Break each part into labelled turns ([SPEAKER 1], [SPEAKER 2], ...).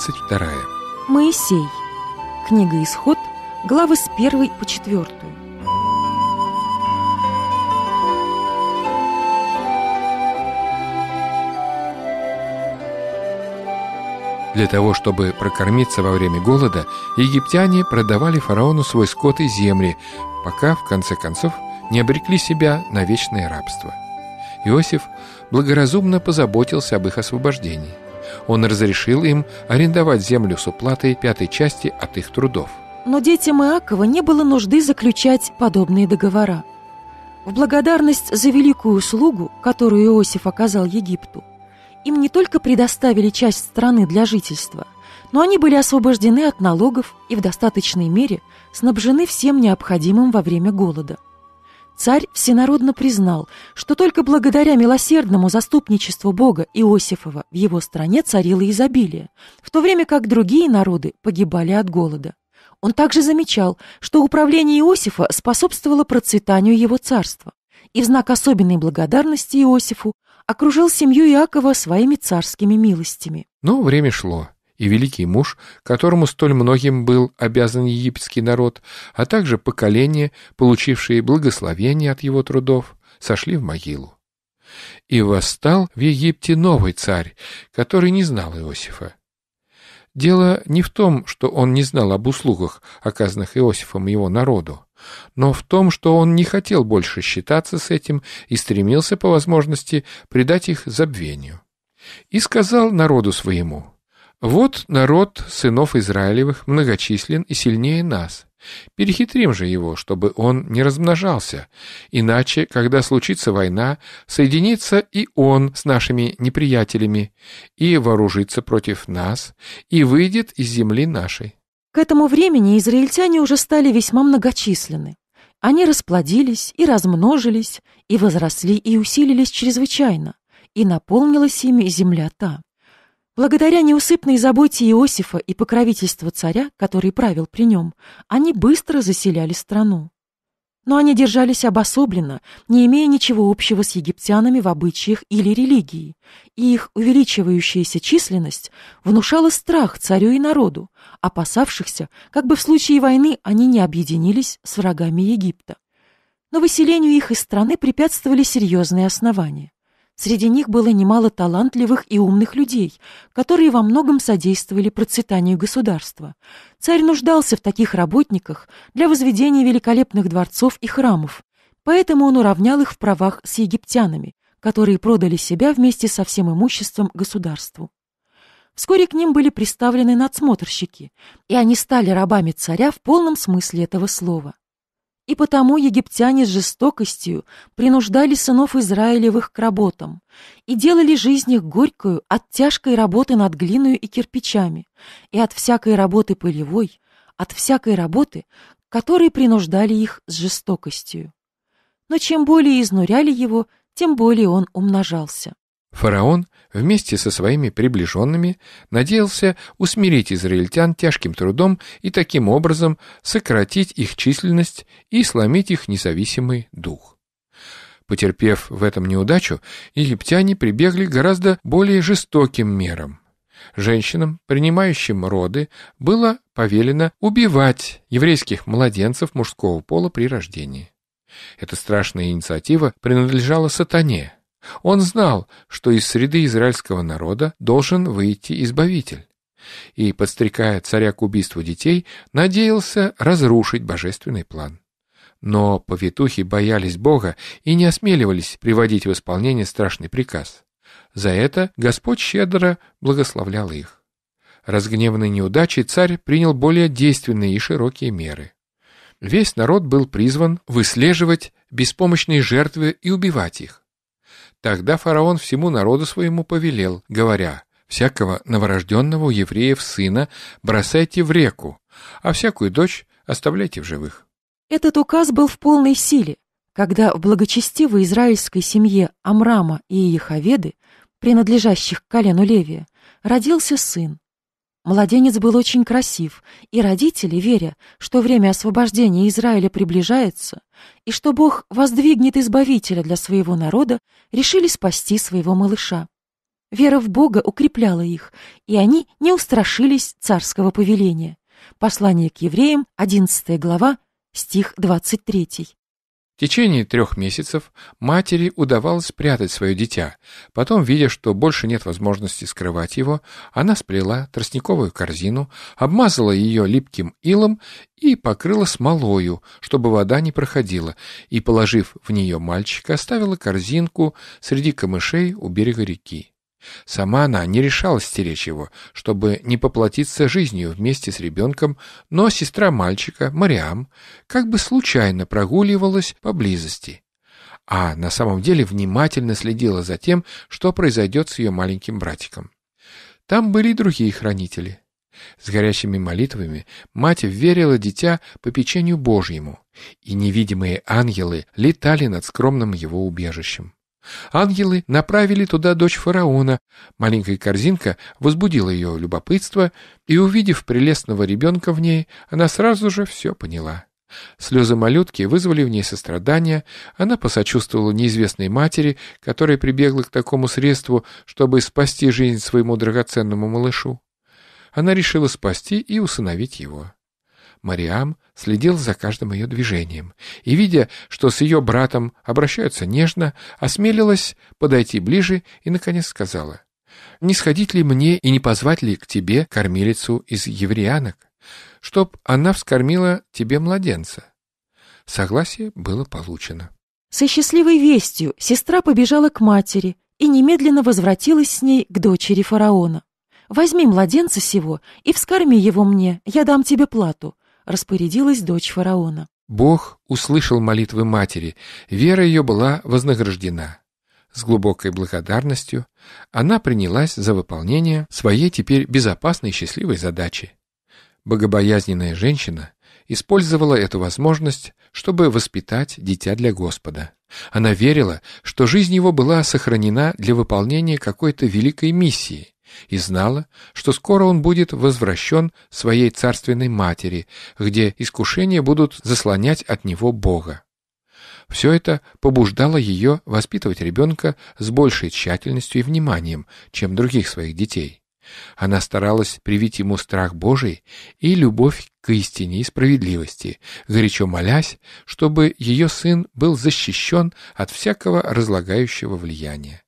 [SPEAKER 1] 22.
[SPEAKER 2] Моисей. Книга «Исход», главы с 1 по 4.
[SPEAKER 1] Для того, чтобы прокормиться во время голода, египтяне продавали фараону свой скот и земли, пока, в конце концов, не обрекли себя на вечное рабство. Иосиф благоразумно позаботился об их освобождении – он разрешил им арендовать землю с уплатой пятой части от их трудов.
[SPEAKER 2] Но детям Иакова не было нужды заключать подобные договора. В благодарность за великую услугу, которую Иосиф оказал Египту, им не только предоставили часть страны для жительства, но они были освобождены от налогов и в достаточной мере снабжены всем необходимым во время голода – Царь всенародно признал, что только благодаря милосердному заступничеству Бога Иосифова в его стране царило изобилие, в то время как другие народы погибали от голода. Он также замечал, что управление Иосифа способствовало процветанию его царства, и в знак особенной благодарности Иосифу окружил семью Иакова своими царскими милостями.
[SPEAKER 1] Но время шло и великий муж, которому столь многим был обязан египетский народ, а также поколение, получившее благословение от его трудов, сошли в могилу. И восстал в Египте новый царь, который не знал Иосифа. Дело не в том, что он не знал об услугах, оказанных Иосифом его народу, но в том, что он не хотел больше считаться с этим и стремился по возможности предать их забвению. И сказал народу своему, вот народ сынов Израилевых многочислен и сильнее нас. Перехитрим же его, чтобы он не размножался, иначе, когда случится война, соединится и он с нашими неприятелями, и вооружится против нас, и выйдет из земли нашей.
[SPEAKER 2] К этому времени израильтяне уже стали весьма многочисленны. Они расплодились и размножились, и возросли и усилились чрезвычайно, и наполнилась ими земля та. Благодаря неусыпной заботе Иосифа и покровительству царя, который правил при нем, они быстро заселяли страну. Но они держались обособленно, не имея ничего общего с египтянами в обычаях или религии, и их увеличивающаяся численность внушала страх царю и народу, опасавшихся, как бы в случае войны они не объединились с врагами Египта. Но выселению их из страны препятствовали серьезные основания. Среди них было немало талантливых и умных людей, которые во многом содействовали процветанию государства. Царь нуждался в таких работниках для возведения великолепных дворцов и храмов, поэтому он уравнял их в правах с египтянами, которые продали себя вместе со всем имуществом государству. Вскоре к ним были представлены надсмотрщики, и они стали рабами царя в полном смысле этого слова. И потому египтяне с жестокостью принуждали сынов Израилевых к работам и делали жизнь их горькую от тяжкой работы над глиной и кирпичами, и от всякой работы полевой, от всякой работы, которой принуждали их с
[SPEAKER 1] жестокостью.
[SPEAKER 2] Но чем более изнуряли его, тем более он умножался.
[SPEAKER 1] Фараон вместе со своими приближенными надеялся усмирить израильтян тяжким трудом и таким образом сократить их численность и сломить их независимый дух. Потерпев в этом неудачу, египтяне прибегли к гораздо более жестоким мерам. Женщинам, принимающим роды, было повелено убивать еврейских младенцев мужского пола при рождении. Эта страшная инициатива принадлежала сатане – он знал, что из среды израильского народа должен выйти избавитель, и, подстрекая царя к убийству детей, надеялся разрушить божественный план. Но повитухи боялись Бога и не осмеливались приводить в исполнение страшный приказ. За это Господь щедро благословлял их. Разгневанный неудачей царь принял более действенные и широкие меры. Весь народ был призван выслеживать беспомощные жертвы и убивать их. Тогда фараон всему народу своему повелел, говоря, «Всякого новорожденного у евреев сына бросайте в реку, а всякую дочь оставляйте в живых».
[SPEAKER 2] Этот указ был в полной силе, когда в благочестивой израильской семье Амрама и Иеховеды, принадлежащих к колену Левия, родился сын, Младенец был очень красив, и родители, веря, что время освобождения Израиля приближается, и что Бог воздвигнет избавителя для своего народа, решили спасти своего малыша. Вера в Бога укрепляла их, и они не устрашились царского повеления. Послание к евреям, 11 глава, стих 23.
[SPEAKER 1] В течение трех месяцев матери удавалось спрятать свое дитя. Потом, видя, что больше нет возможности скрывать его, она сплела тростниковую корзину, обмазала ее липким илом и покрыла смолою, чтобы вода не проходила, и, положив в нее мальчика, оставила корзинку среди камышей у берега реки. Сама она не решалась стеречь его, чтобы не поплатиться жизнью вместе с ребенком, но сестра мальчика, Мариам, как бы случайно прогуливалась поблизости, а на самом деле внимательно следила за тем, что произойдет с ее маленьким братиком. Там были и другие хранители. С горящими молитвами мать верила дитя по печенью Божьему, и невидимые ангелы летали над скромным его убежищем. Ангелы направили туда дочь фараона. Маленькая корзинка возбудила ее любопытство, и, увидев прелестного ребенка в ней, она сразу же все поняла. Слезы малютки вызвали в ней сострадание, она посочувствовала неизвестной матери, которая прибегла к такому средству, чтобы спасти жизнь своему драгоценному малышу. Она решила спасти и усыновить его. Мариам следил за каждым ее движением и, видя, что с ее братом обращаются нежно, осмелилась подойти ближе и, наконец, сказала, «Не сходить ли мне и не позвать ли к тебе кормилицу из евреянок, чтоб она вскормила тебе младенца?» Согласие было получено.
[SPEAKER 2] Со счастливой вестью сестра побежала к матери и немедленно возвратилась с ней к дочери фараона. «Возьми младенца сего и вскорми его мне, я дам тебе плату, распорядилась дочь фараона.
[SPEAKER 1] Бог услышал молитвы матери, вера ее была вознаграждена. С глубокой благодарностью она принялась за выполнение своей теперь безопасной и счастливой задачи. Богобоязненная женщина использовала эту возможность, чтобы воспитать дитя для Господа. Она верила, что жизнь его была сохранена для выполнения какой-то великой миссии, и знала, что скоро он будет возвращен своей царственной матери, где искушения будут заслонять от него Бога. Все это побуждало ее воспитывать ребенка с большей тщательностью и вниманием, чем других своих детей. Она старалась привить ему страх Божий и любовь к истине и справедливости, горячо молясь, чтобы ее сын был защищен от всякого разлагающего влияния.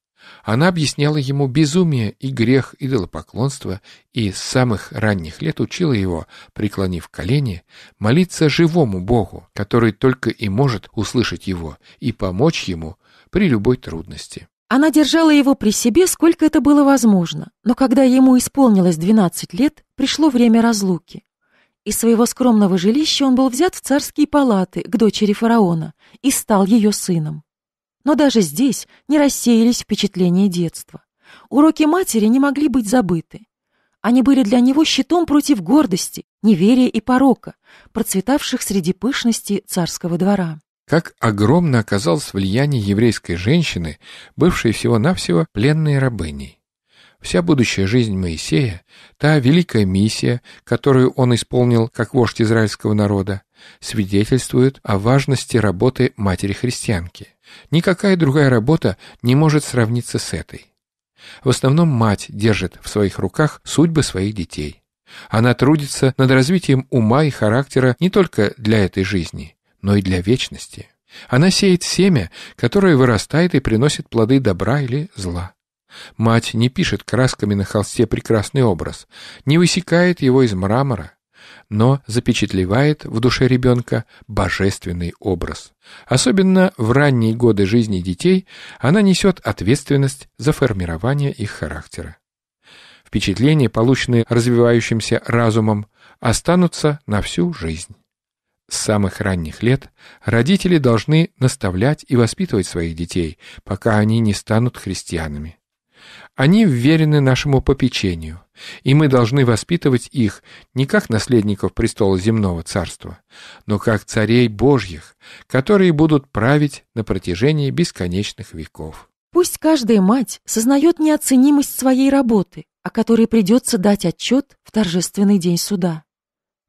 [SPEAKER 1] Она объясняла ему безумие и грех идолопоклонства и с самых ранних лет учила его, преклонив колени, молиться живому Богу, который только и может услышать его и помочь ему при любой трудности.
[SPEAKER 2] Она держала его при себе, сколько это было возможно, но когда ему исполнилось 12 лет, пришло время разлуки. Из своего скромного жилища он был взят в царские палаты к дочери фараона и стал ее сыном. Но даже здесь не рассеялись впечатления детства. Уроки матери не могли быть забыты. Они были для него щитом против гордости, неверия и порока, процветавших среди пышности царского двора.
[SPEAKER 1] Как огромно оказалось влияние еврейской женщины, бывшей всего-навсего пленной рабыней. Вся будущая жизнь Моисея, та великая миссия, которую он исполнил как вождь израильского народа, свидетельствует о важности работы матери-христианки. Никакая другая работа не может сравниться с этой. В основном мать держит в своих руках судьбы своих детей. Она трудится над развитием ума и характера не только для этой жизни, но и для вечности. Она сеет семя, которое вырастает и приносит плоды добра или зла. Мать не пишет красками на холсте прекрасный образ, не высекает его из мрамора, но запечатлевает в душе ребенка божественный образ. Особенно в ранние годы жизни детей она несет ответственность за формирование их характера. Впечатления, полученные развивающимся разумом, останутся на всю жизнь. С самых ранних лет родители должны наставлять и воспитывать своих детей, пока они не станут христианами. Они вверены нашему попечению, и мы должны воспитывать их не как наследников престола земного царства, но как царей божьих, которые будут править на протяжении бесконечных веков.
[SPEAKER 2] Пусть каждая мать сознает неоценимость своей работы, о которой придется дать отчет в торжественный день суда.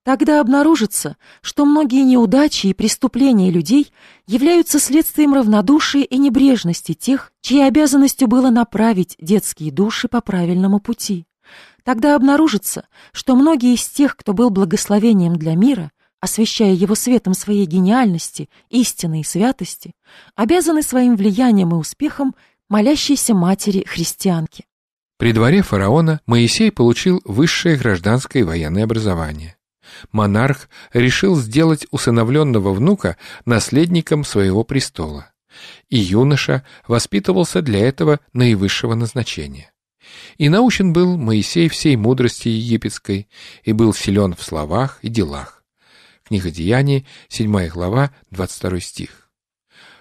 [SPEAKER 2] Тогда обнаружится, что многие неудачи и преступления людей являются следствием равнодушия и небрежности тех, чьей обязанностью было направить детские души по правильному пути. Тогда обнаружится, что многие из тех, кто был благословением для мира, освещая его светом своей гениальности, истины и святости, обязаны своим влиянием и успехом молящейся матери-христианки.
[SPEAKER 1] При дворе фараона Моисей получил высшее гражданское и военное образование монарх решил сделать усыновленного внука наследником своего престола. И юноша воспитывался для этого наивысшего назначения. И научен был Моисей всей мудрости египетской, и был силен в словах и делах. Книга Деяний, 7 глава, 22 стих.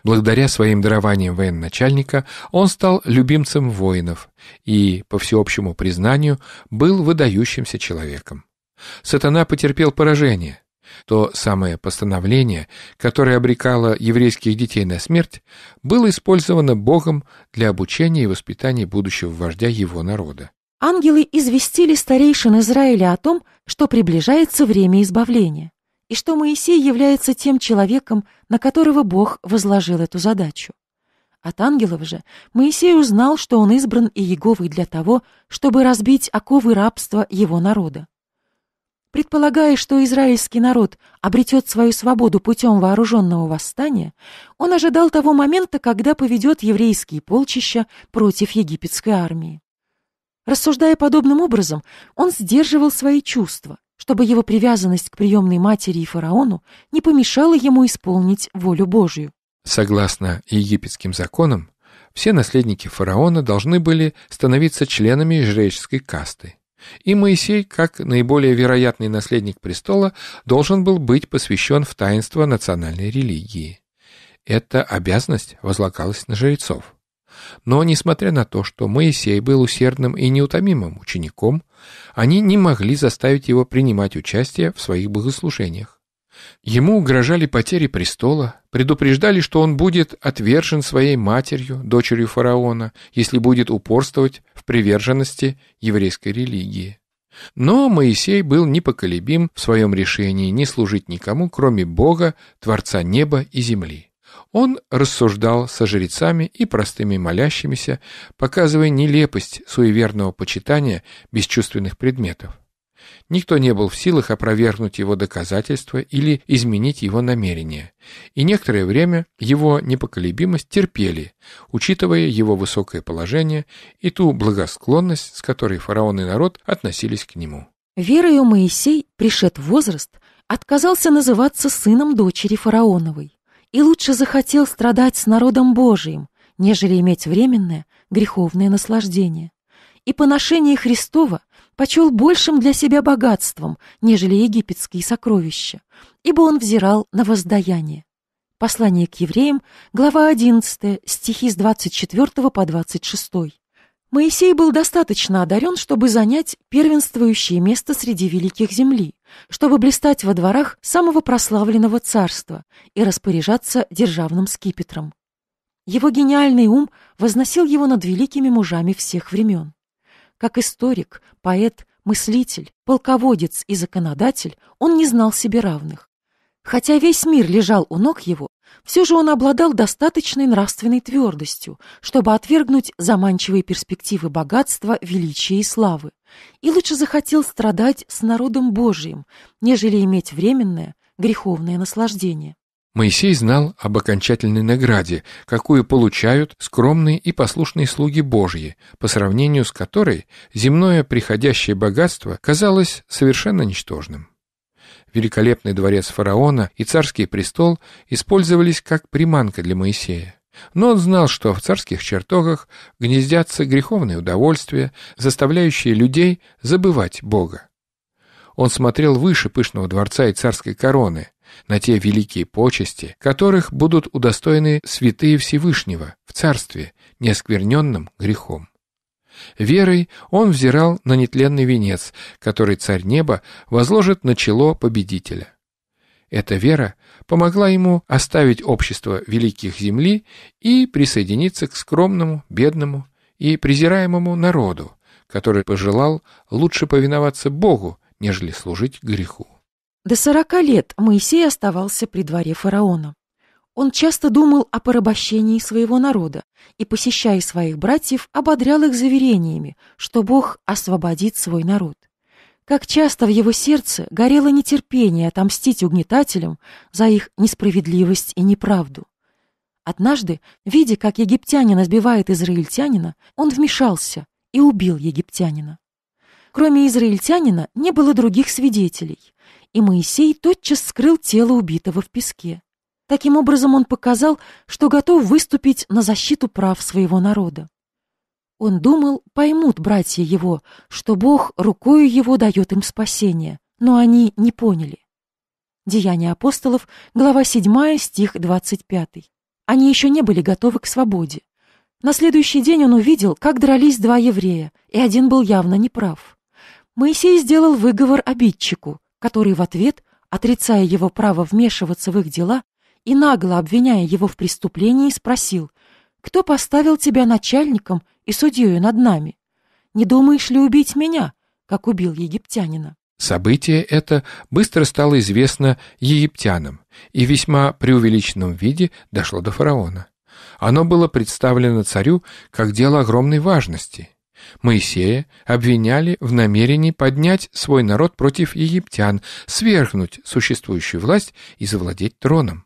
[SPEAKER 1] Благодаря своим дарованиям военачальника он стал любимцем воинов и, по всеобщему признанию, был выдающимся человеком сатана потерпел поражение. То самое постановление, которое обрекало еврейских детей на смерть, было использовано Богом для обучения и воспитания будущего вождя его народа.
[SPEAKER 2] Ангелы известили старейшин Израиля о том, что приближается время избавления, и что Моисей является тем человеком, на которого Бог возложил эту задачу. От ангелов же Моисей узнал, что он избран Иеговой для того, чтобы разбить оковы рабства его народа. Предполагая, что израильский народ обретет свою свободу путем вооруженного восстания, он ожидал того момента, когда поведет еврейские полчища против египетской армии. Рассуждая подобным образом, он сдерживал свои чувства, чтобы его привязанность к приемной матери и фараону не помешала ему исполнить волю Божью.
[SPEAKER 1] Согласно египетским законам, все наследники фараона должны были становиться членами жреческой касты. И Моисей, как наиболее вероятный наследник престола, должен был быть посвящен в таинство национальной религии. Эта обязанность возлагалась на жрецов. Но, несмотря на то, что Моисей был усердным и неутомимым учеником, они не могли заставить его принимать участие в своих богослужениях. Ему угрожали потери престола, предупреждали, что он будет отвержен своей матерью, дочерью фараона, если будет упорствовать в приверженности еврейской религии. Но Моисей был непоколебим в своем решении не служить никому, кроме Бога, Творца неба и земли. Он рассуждал со жрецами и простыми молящимися, показывая нелепость суеверного почитания бесчувственных предметов. Никто не был в силах опровергнуть его доказательства или изменить его намерения, и некоторое время его непоколебимость терпели, учитывая его высокое положение и ту благосклонность, с которой фараон и народ относились к нему.
[SPEAKER 2] Верою Моисей, пришед в возраст, отказался называться сыном дочери фараоновой и лучше захотел страдать с народом Божиим, нежели иметь временное греховное наслаждение. И поношение Христова – почел большим для себя богатством, нежели египетские сокровища, ибо он взирал на воздаяние. Послание к евреям, глава 11, стихи с 24 по 26. Моисей был достаточно одарен, чтобы занять первенствующее место среди великих земли, чтобы блистать во дворах самого прославленного царства и распоряжаться державным скипетром. Его гениальный ум возносил его над великими мужами всех времен. Как историк, поэт, мыслитель, полководец и законодатель, он не знал себе равных. Хотя весь мир лежал у ног его, все же он обладал достаточной нравственной твердостью, чтобы отвергнуть заманчивые перспективы богатства, величия и славы. И лучше захотел страдать с народом Божиим, нежели иметь временное греховное наслаждение.
[SPEAKER 1] Моисей знал об окончательной награде, какую получают скромные и послушные слуги Божьи, по сравнению с которой земное приходящее богатство казалось совершенно ничтожным. Великолепный дворец фараона и царский престол использовались как приманка для Моисея. Но он знал, что в царских чертогах гнездятся греховные удовольствия, заставляющие людей забывать Бога. Он смотрел выше пышного дворца и царской короны – на те великие почести, которых будут удостоены святые Всевышнего в Царстве, неоскверненном грехом. Верой он взирал на нетленный венец, который Царь Неба возложит на чело победителя. Эта вера помогла ему оставить общество великих земли и присоединиться к скромному, бедному и презираемому народу, который пожелал лучше повиноваться Богу, нежели служить греху.
[SPEAKER 2] До сорока лет Моисей оставался при дворе фараона. Он часто думал о порабощении своего народа и, посещая своих братьев, ободрял их заверениями, что Бог освободит свой народ. Как часто в его сердце горело нетерпение отомстить угнетателям за их несправедливость и неправду. Однажды, видя, как египтянин сбивает израильтянина, он вмешался и убил египтянина. Кроме израильтянина не было других свидетелей и Моисей тотчас скрыл тело убитого в песке. Таким образом он показал, что готов выступить на защиту прав своего народа. Он думал, поймут братья его, что Бог рукою его дает им спасение, но они не поняли. Деяния апостолов, глава 7, стих 25. Они еще не были готовы к свободе. На следующий день он увидел, как дрались два еврея, и один был явно неправ. Моисей сделал выговор обидчику, который в ответ, отрицая его право вмешиваться в их дела и нагло обвиняя его в преступлении, спросил, «Кто поставил тебя начальником и судьей над нами? Не думаешь ли убить меня, как убил египтянина?»
[SPEAKER 1] Событие это быстро стало известно египтянам и весьма преувеличенном виде дошло до фараона. Оно было представлено царю как дело огромной важности – Моисея обвиняли в намерении поднять свой народ против египтян, свергнуть существующую власть и завладеть троном.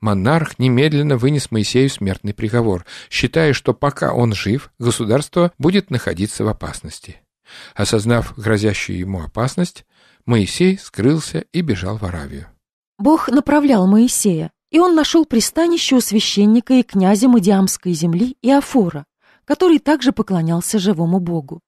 [SPEAKER 1] Монарх немедленно вынес Моисею смертный приговор, считая, что пока он жив, государство будет находиться в опасности. Осознав грозящую ему опасность, Моисей скрылся и бежал в Аравию.
[SPEAKER 2] Бог направлял Моисея, и он нашел пристанище у священника и князя Мадиамской земли Иофора, который также поклонялся живому богу.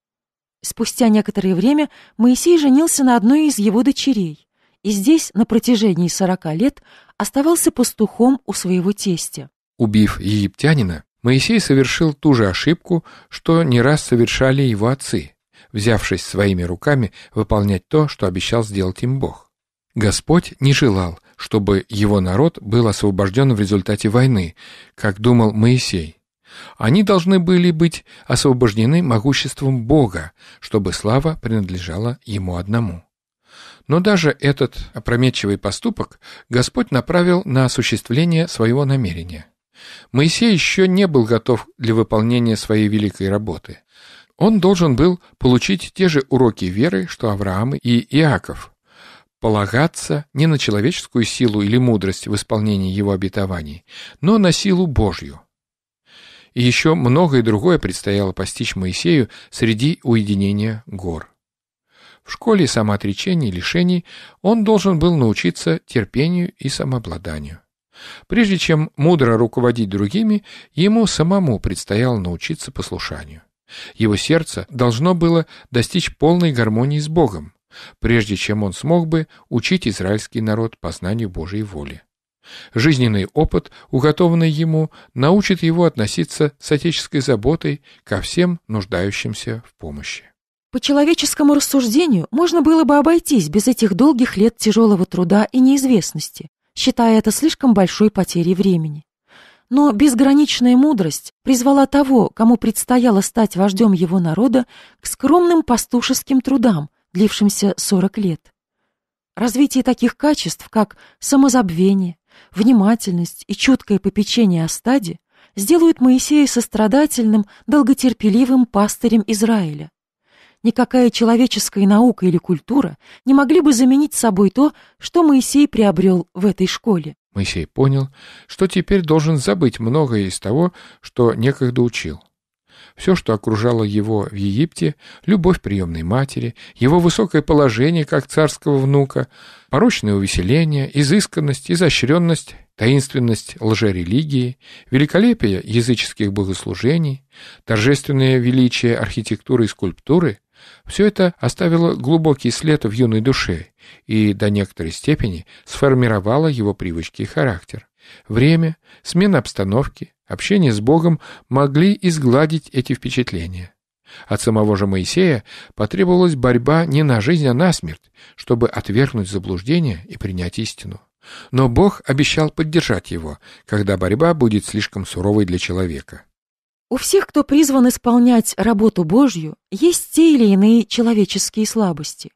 [SPEAKER 2] Спустя некоторое время Моисей женился на одной из его дочерей, и здесь на протяжении сорока лет оставался пастухом у своего тестя.
[SPEAKER 1] Убив египтянина, Моисей совершил ту же ошибку, что не раз совершали его отцы, взявшись своими руками выполнять то, что обещал сделать им Бог. Господь не желал, чтобы его народ был освобожден в результате войны, как думал Моисей. Они должны были быть освобождены могуществом Бога, чтобы слава принадлежала Ему одному. Но даже этот опрометчивый поступок Господь направил на осуществление своего намерения. Моисей еще не был готов для выполнения своей великой работы. Он должен был получить те же уроки веры, что Авраам и Иаков, полагаться не на человеческую силу или мудрость в исполнении его обетований, но на силу Божью. И еще многое другое предстояло постичь Моисею среди уединения гор. В школе самоотречений и лишений он должен был научиться терпению и самообладанию. Прежде чем мудро руководить другими, ему самому предстояло научиться послушанию. Его сердце должно было достичь полной гармонии с Богом, прежде чем он смог бы учить израильский народ познанию Божьей воли. Жизненный опыт, уготованный ему, научит его относиться с отеческой заботой ко всем нуждающимся в помощи.
[SPEAKER 2] По человеческому рассуждению можно было бы обойтись без этих долгих лет тяжелого труда и неизвестности, считая это слишком большой потерей времени. Но безграничная мудрость призвала того, кому предстояло стать вождем его народа, к скромным пастушеским трудам, длившимся 40 лет развитие таких качеств, как самозабвение, Внимательность и чуткое попечение о стаде сделают Моисея сострадательным, долготерпеливым пастырем Израиля. Никакая человеческая наука или культура не могли бы заменить собой то, что Моисей приобрел в этой школе.
[SPEAKER 1] Моисей понял, что теперь должен забыть многое из того, что некогда учил. Все, что окружало его в Египте, любовь приемной матери, его высокое положение как царского внука, порочное увеселение, изысканность, изощренность, таинственность лжерелигии, великолепие языческих богослужений, торжественное величие архитектуры и скульптуры – все это оставило глубокий след в юной душе и до некоторой степени сформировало его привычки и характер. Время, смена обстановки, Общение с Богом могли изгладить эти впечатления. От самого же Моисея потребовалась борьба не на жизнь, а на смерть, чтобы отвергнуть заблуждение и принять истину. Но Бог обещал поддержать его, когда борьба будет слишком суровой для человека.
[SPEAKER 2] У всех, кто призван исполнять работу Божью, есть те или иные человеческие слабости.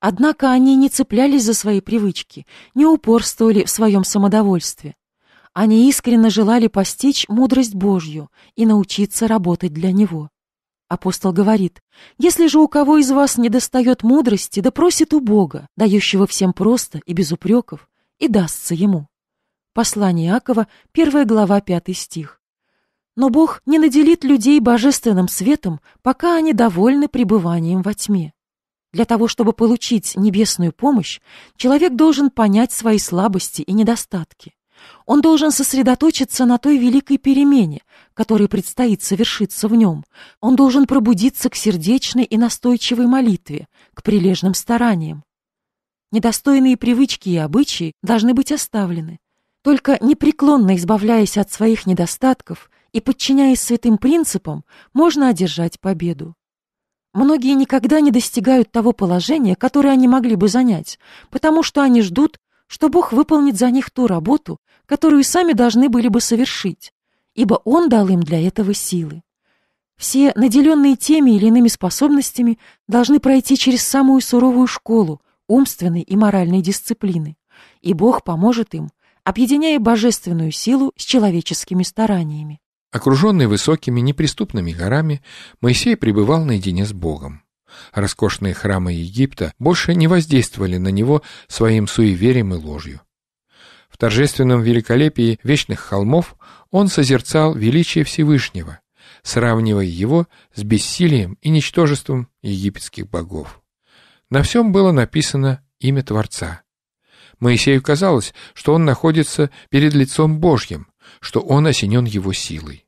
[SPEAKER 2] Однако они не цеплялись за свои привычки, не упорствовали в своем самодовольстве. Они искренне желали постичь мудрость Божью и научиться работать для Него. Апостол говорит, «Если же у кого из вас недостает мудрости, да просит у Бога, дающего всем просто и без упреков, и дастся ему». Послание Иакова, 1 глава, 5 стих. Но Бог не наделит людей божественным светом, пока они довольны пребыванием во тьме. Для того, чтобы получить небесную помощь, человек должен понять свои слабости и недостатки. Он должен сосредоточиться на той великой перемене, которая предстоит совершиться в нем. Он должен пробудиться к сердечной и настойчивой молитве, к прилежным стараниям. Недостойные привычки и обычаи должны быть оставлены. Только непреклонно избавляясь от своих недостатков и подчиняясь святым принципам, можно одержать победу. Многие никогда не достигают того положения, которое они могли бы занять, потому что они ждут, что Бог выполнит за них ту работу, которую сами должны были бы совершить, ибо Он дал им для этого силы. Все, наделенные теми или иными способностями, должны пройти через самую суровую школу умственной и моральной дисциплины, и Бог поможет им, объединяя божественную силу с человеческими стараниями.
[SPEAKER 1] Окруженный высокими неприступными горами, Моисей пребывал наедине с Богом. Роскошные храмы Египта больше не воздействовали на него своим суеверием и ложью торжественном великолепии вечных холмов он созерцал величие Всевышнего, сравнивая его с бессилием и ничтожеством египетских богов. На всем было написано имя Творца. Моисею казалось, что он находится перед лицом Божьим, что он осенен его силой.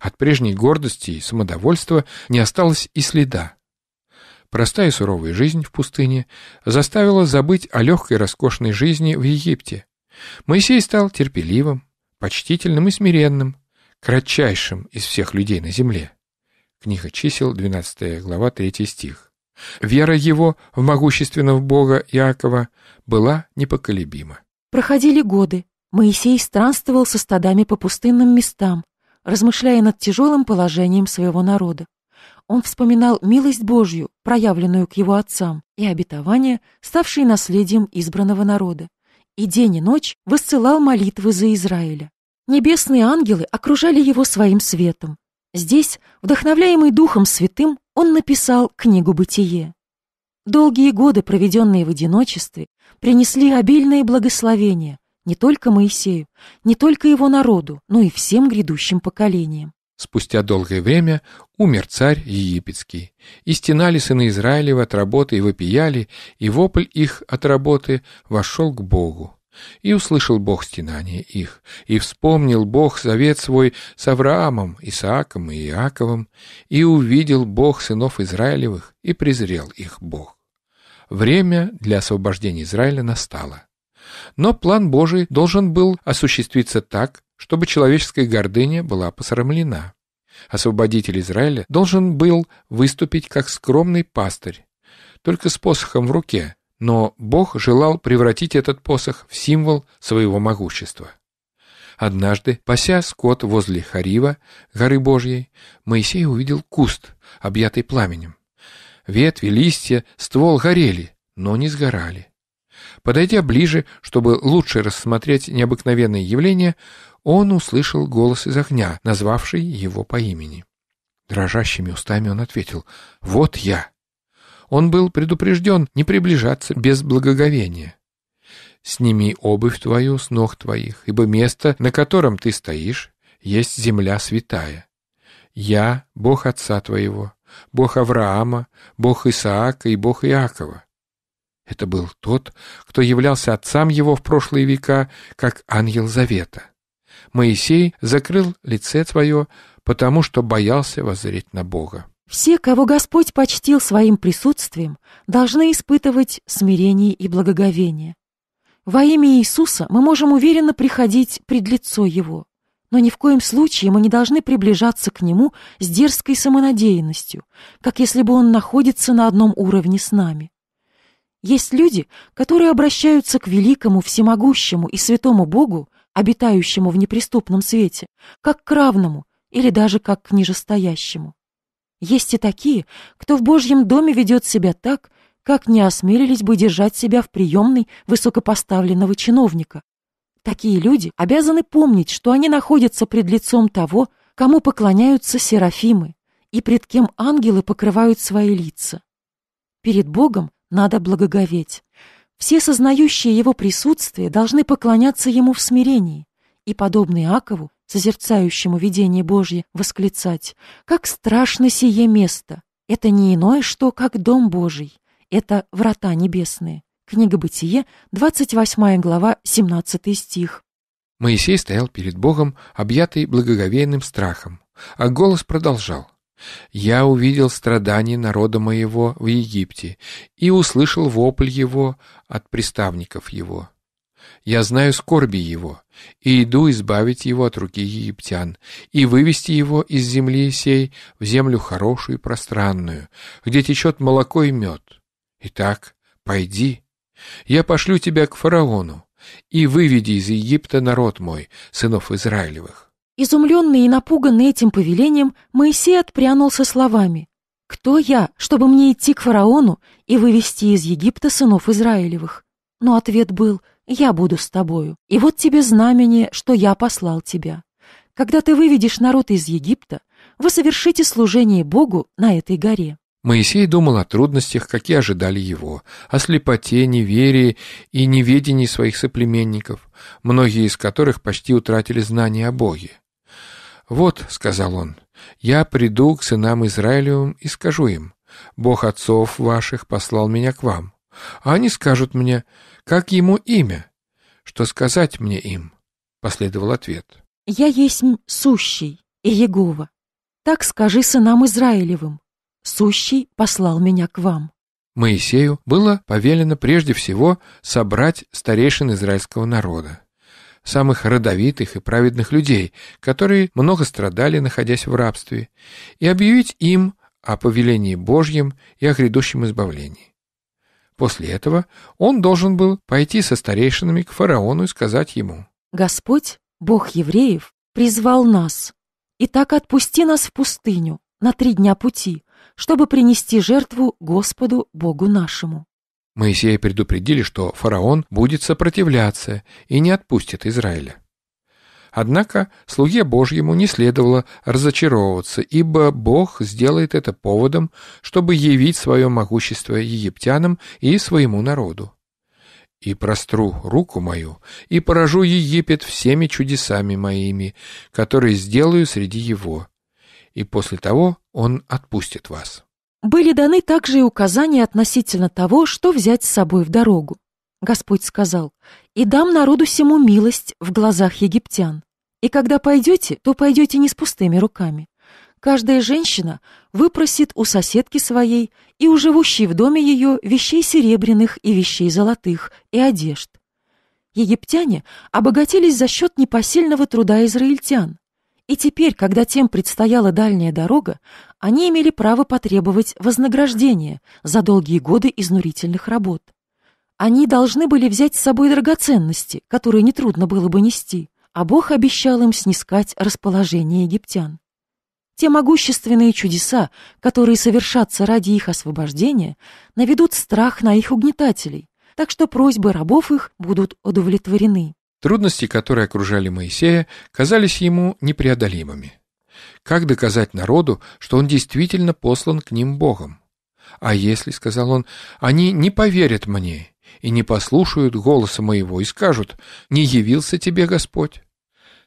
[SPEAKER 1] От прежней гордости и самодовольства не осталось и следа. Простая и суровая жизнь в пустыне заставила забыть о легкой роскошной жизни в Египте, Моисей стал терпеливым, почтительным и смиренным, кратчайшим из всех людей на земле. Книга чисел, 12 глава, 3 стих. Вера его в могущественного Бога Иакова была непоколебима.
[SPEAKER 2] Проходили годы. Моисей странствовал со стадами по пустынным местам, размышляя над тяжелым положением своего народа. Он вспоминал милость Божью, проявленную к его отцам, и обетование, ставшие наследием избранного народа и день и ночь высылал молитвы за Израиля. Небесные ангелы окружали его своим светом. Здесь, вдохновляемый Духом Святым, он написал книгу «Бытие». Долгие годы, проведенные в одиночестве, принесли обильные благословения не только Моисею, не только его народу,
[SPEAKER 1] но и всем грядущим поколениям. Спустя долгое время умер царь египетский, и стенали сыны Израилева от работы и вопияли, и вопль их от работы вошел к Богу. И услышал Бог стенание их, и вспомнил Бог завет свой с Авраамом, Исааком и Иаковом, и увидел Бог сынов Израилевых, и презрел их Бог. Время для освобождения Израиля настало. Но план Божий должен был осуществиться так, чтобы человеческая гордыня была посрамлена. Освободитель Израиля должен был выступить как скромный пастырь, только с посохом в руке, но Бог желал превратить этот посох в символ своего могущества. Однажды, пася скот возле Харива, горы Божьей, Моисей увидел куст, объятый пламенем. Ветви, листья, ствол горели, но не сгорали. Подойдя ближе, чтобы лучше рассмотреть необыкновенное явление, он услышал голос из огня, назвавший его по имени. Дрожащими устами он ответил «Вот я». Он был предупрежден не приближаться без благоговения. «Сними обувь твою с ног твоих, ибо место, на котором ты стоишь, есть земля святая. Я — Бог Отца твоего, Бог Авраама, Бог Исаака и Бог Иакова. Это был тот, кто являлся отцам его в прошлые века, как ангел завета. Моисей закрыл лице свое, потому что боялся воззреть на Бога.
[SPEAKER 2] Все, кого Господь почтил своим присутствием, должны испытывать смирение и благоговение. Во имя Иисуса мы можем уверенно приходить пред лицо Его, но ни в коем случае мы не должны приближаться к Нему с дерзкой самонадеянностью, как если бы Он находится на одном уровне с нами. Есть люди, которые обращаются к великому, всемогущему и святому Богу, обитающему в неприступном свете, как к равному или даже как к нижестоящему. Есть и такие, кто в Божьем доме ведет себя так, как не осмелились бы держать себя в приемной высокопоставленного чиновника. Такие люди обязаны помнить, что они находятся пред лицом того, кому поклоняются серафимы и пред кем ангелы покрывают свои лица. Перед Богом надо благоговеть. Все сознающие его присутствие должны поклоняться ему в смирении и, подобный Акову, созерцающему видение Божье, восклицать «Как страшно сие место! Это не иное, что как дом Божий, это врата небесные». Книга Бытие, 28 глава, 17 стих.
[SPEAKER 1] Моисей стоял перед Богом, объятый благоговейным страхом, а голос продолжал – я увидел страдания народа моего в Египте и услышал вопль его от приставников его. Я знаю скорби его, и иду избавить его от руки египтян, и вывести его из земли сей в землю хорошую и пространную, где течет молоко и мед. Итак, пойди, я пошлю тебя к фараону, и выведи из Египта народ мой, сынов Израилевых.
[SPEAKER 2] Изумленный и напуганный этим повелением, Моисей отпрянул со словами «Кто я, чтобы мне идти к фараону и вывести из Египта сынов Израилевых?» Но ответ был «Я буду с тобою, и вот тебе знамение, что я послал тебя. Когда ты выведешь народ из Египта, вы совершите служение Богу на этой горе».
[SPEAKER 1] Моисей думал о трудностях, какие ожидали его, о слепоте, неверии и неведении своих соплеменников, многие из которых почти утратили знания о Боге. «Вот», — сказал он, — «я приду к сынам Израилевым и скажу им, Бог отцов ваших послал меня к вам. А они скажут мне, как ему имя? Что сказать мне им?» Последовал ответ.
[SPEAKER 2] «Я есть сущий, и Егова. Так скажи сынам Израилевым. Сущий послал меня к вам».
[SPEAKER 1] Моисею было повелено прежде всего собрать старейшин израильского народа, самых родовитых и праведных людей, которые много страдали, находясь в рабстве, и объявить им о повелении Божьем и о грядущем избавлении. После этого он должен был пойти со старейшинами к фараону и сказать ему, «Господь, Бог евреев,
[SPEAKER 2] призвал нас, и так отпусти нас в пустыню на три дня пути, чтобы принести жертву Господу Богу нашему.
[SPEAKER 1] Моисея предупредили, что фараон будет сопротивляться и не отпустит Израиля. Однако слуге Божьему не следовало разочаровываться, ибо Бог сделает это поводом, чтобы явить свое могущество египтянам и своему народу. «И простру руку мою, и поражу Египет всеми чудесами моими, которые сделаю среди его, и после того он отпустит вас.
[SPEAKER 2] Были даны также и указания относительно того, что взять с собой в дорогу. Господь сказал, «И дам народу всему милость в глазах египтян. И когда пойдете, то пойдете не с пустыми руками. Каждая женщина выпросит у соседки своей и у живущей в доме ее вещей серебряных и вещей золотых и одежд. Египтяне обогатились за счет непосильного труда израильтян, и теперь, когда тем предстояла дальняя дорога, они имели право потребовать вознаграждения за долгие годы изнурительных работ. Они должны были взять с собой драгоценности, которые нетрудно было бы нести, а Бог обещал им снискать расположение египтян. Те могущественные чудеса, которые совершатся ради их освобождения, наведут страх на их угнетателей, так что просьбы рабов их будут удовлетворены.
[SPEAKER 1] Трудности, которые окружали Моисея, казались ему непреодолимыми. Как доказать народу, что он действительно послан к ним Богом? «А если, — сказал он, — они не поверят мне и не послушают голоса моего и скажут, не явился тебе Господь?»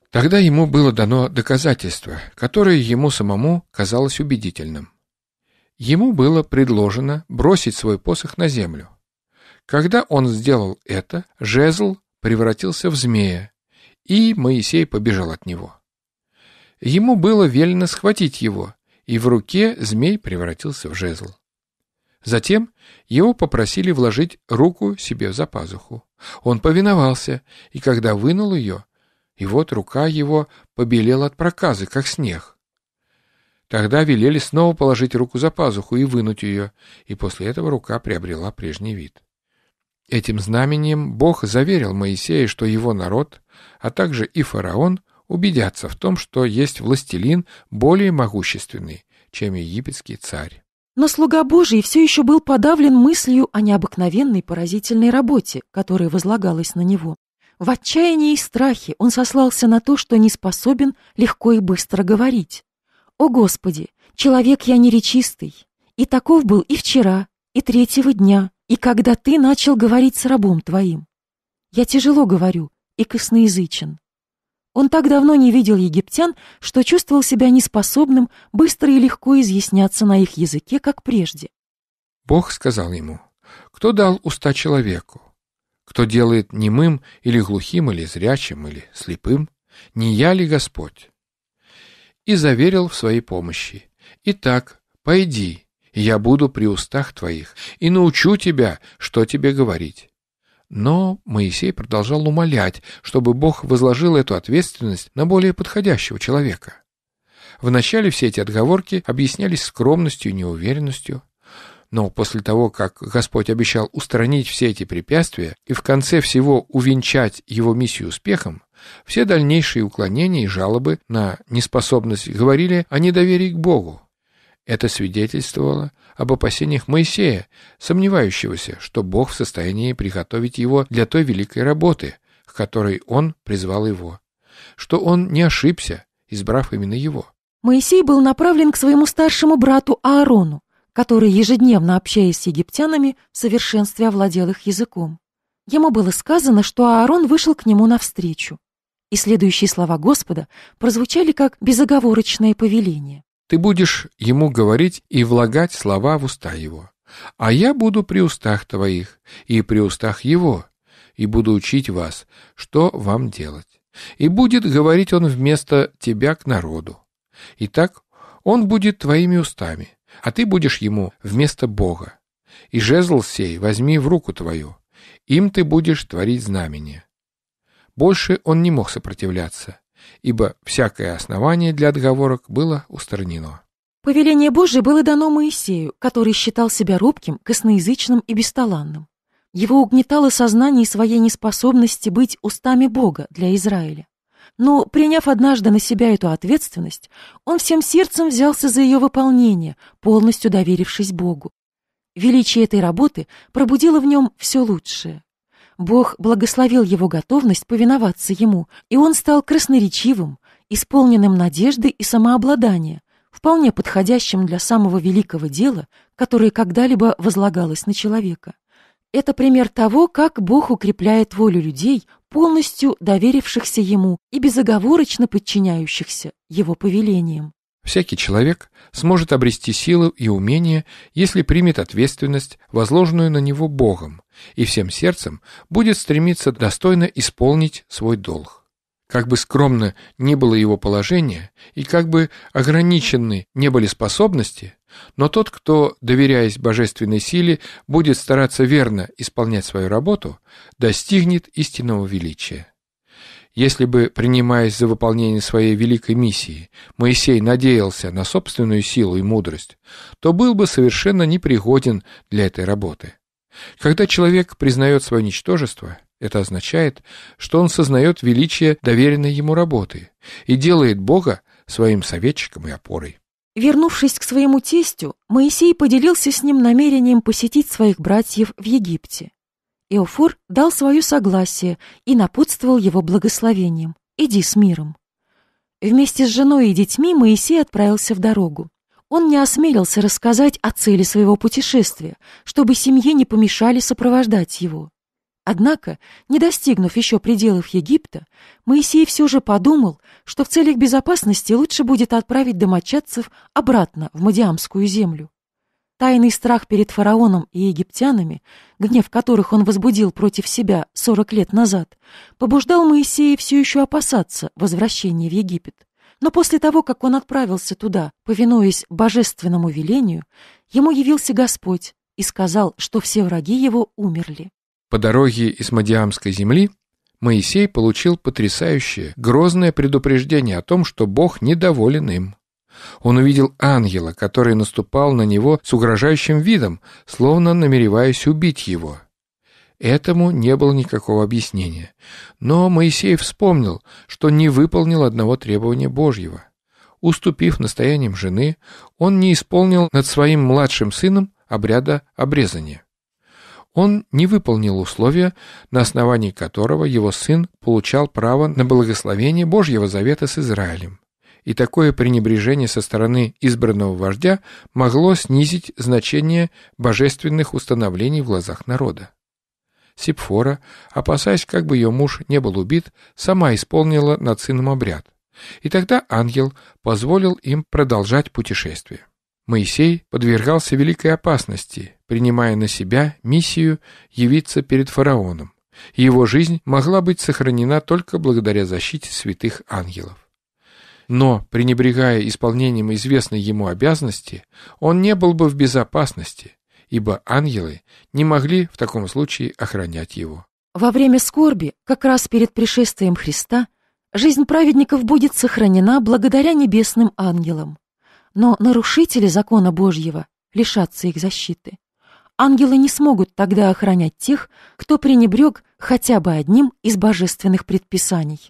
[SPEAKER 1] Тогда ему было дано доказательство, которое ему самому казалось убедительным. Ему было предложено бросить свой посох на землю. Когда он сделал это, жезл превратился в змея, и Моисей побежал от него. Ему было велено схватить его, и в руке змей превратился в жезл. Затем его попросили вложить руку себе за пазуху. Он повиновался, и когда вынул ее, и вот рука его побелела от проказы, как снег. Тогда велели снова положить руку за пазуху и вынуть ее, и после этого рука приобрела прежний вид. Этим знамением Бог заверил Моисея, что его народ, а также и фараон, убедятся в том, что есть властелин более могущественный, чем египетский царь.
[SPEAKER 2] Но слуга Божий все еще был подавлен мыслью о необыкновенной поразительной работе, которая возлагалась на него. В отчаянии и страхе он сослался на то, что не способен легко и быстро говорить. «О Господи, человек я неречистый, и таков был и вчера, и третьего дня, и когда ты начал говорить с рабом твоим. Я тяжело говорю и косноязычен. Он так давно не видел египтян, что чувствовал себя неспособным быстро и легко изъясняться на их языке, как
[SPEAKER 1] прежде. Бог сказал ему, «Кто дал уста человеку? Кто делает немым или глухим, или зрячим, или слепым? Не я ли Господь?» И заверил в своей помощи. «Итак, пойди, я буду при устах твоих, и научу тебя, что тебе говорить». Но Моисей продолжал умолять, чтобы Бог возложил эту ответственность на более подходящего человека. Вначале все эти отговорки объяснялись скромностью и неуверенностью, но после того, как Господь обещал устранить все эти препятствия и в конце всего увенчать его миссию успехом, все дальнейшие уклонения и жалобы на неспособность говорили о недоверии к Богу, это свидетельствовало об опасениях Моисея, сомневающегося, что Бог в состоянии приготовить его для той великой работы, к которой он призвал его, что он не ошибся, избрав именно его.
[SPEAKER 2] Моисей был направлен к своему старшему брату Аарону, который, ежедневно общаясь с египтянами, в совершенстве овладел их языком. Ему было сказано, что Аарон вышел к нему навстречу. И следующие слова Господа прозвучали как безоговорочное повеление.
[SPEAKER 1] Ты будешь ему говорить и влагать слова в уста его. А я буду при устах твоих и при устах его, и буду учить вас, что вам делать. И будет говорить он вместо тебя к народу. Итак, он будет твоими устами, а ты будешь ему вместо Бога. И жезл сей возьми в руку твою, им ты будешь творить знамение». Больше он не мог сопротивляться, ибо всякое основание для отговорок было устранено.
[SPEAKER 2] Повеление Божие было дано Моисею, который считал себя робким, косноязычным и бесталанным. Его угнетало сознание своей неспособности быть устами Бога для Израиля. Но, приняв однажды на себя эту ответственность, он всем сердцем взялся за ее выполнение, полностью доверившись Богу. Величие этой работы пробудило в нем все лучшее. Бог благословил его готовность повиноваться ему, и он стал красноречивым, исполненным надежды и самообладания, вполне подходящим для самого великого дела, которое когда-либо возлагалось на человека. Это пример того, как Бог укрепляет волю людей, полностью доверившихся Ему и безоговорочно подчиняющихся Его повелениям.
[SPEAKER 1] Всякий человек сможет обрести силу и умение, если примет ответственность, возложенную на него Богом, и всем сердцем будет стремиться достойно исполнить свой долг. Как бы скромно ни было его положение, и как бы ограничены не были способности, но тот, кто, доверяясь божественной силе, будет стараться верно исполнять свою работу, достигнет истинного величия. Если бы, принимаясь за выполнение своей великой миссии, Моисей надеялся на собственную силу и мудрость, то был бы совершенно непригоден для этой работы. Когда человек признает свое ничтожество, это означает, что он сознает величие доверенной ему работы и делает Бога своим советчиком и опорой.
[SPEAKER 2] Вернувшись к своему тестю, Моисей поделился с ним намерением посетить своих братьев в Египте. Иофур дал свое согласие и напутствовал его благословением. «Иди с миром». Вместе с женой и детьми Моисей отправился в дорогу. Он не осмелился рассказать о цели своего путешествия, чтобы семье не помешали сопровождать его. Однако, не достигнув еще пределов Египта, Моисей все же подумал, что в целях безопасности лучше будет отправить домочадцев обратно в Мадиамскую землю. Тайный страх перед фараоном и египтянами, гнев которых он возбудил против себя 40 лет назад, побуждал Моисея все еще опасаться возвращения в Египет. Но после того, как он отправился туда, повинуясь божественному велению, ему явился Господь и сказал, что все враги его умерли.
[SPEAKER 1] По дороге из Мадиамской земли Моисей получил потрясающее, грозное предупреждение о том, что Бог недоволен им. Он увидел ангела, который наступал на него с угрожающим видом, словно намереваясь убить его. Этому не было никакого объяснения. Но Моисей вспомнил, что не выполнил одного требования Божьего. Уступив настоянием жены, он не исполнил над своим младшим сыном обряда обрезания. Он не выполнил условия, на основании которого его сын получал право на благословение Божьего завета с Израилем и такое пренебрежение со стороны избранного вождя могло снизить значение божественных установлений в глазах народа. Сипфора, опасаясь, как бы ее муж не был убит, сама исполнила над сыном обряд. И тогда ангел позволил им продолжать путешествие. Моисей подвергался великой опасности, принимая на себя миссию явиться перед фараоном. Его жизнь могла быть сохранена только благодаря защите святых ангелов. Но, пренебрегая исполнением известной ему обязанности, он не был бы в безопасности, ибо ангелы не могли в таком случае охранять его. Во
[SPEAKER 2] время скорби, как раз перед пришествием Христа, жизнь праведников будет сохранена благодаря небесным ангелам. Но нарушители закона Божьего лишатся их защиты. Ангелы не смогут тогда охранять тех, кто пренебрег
[SPEAKER 1] хотя бы одним из божественных предписаний.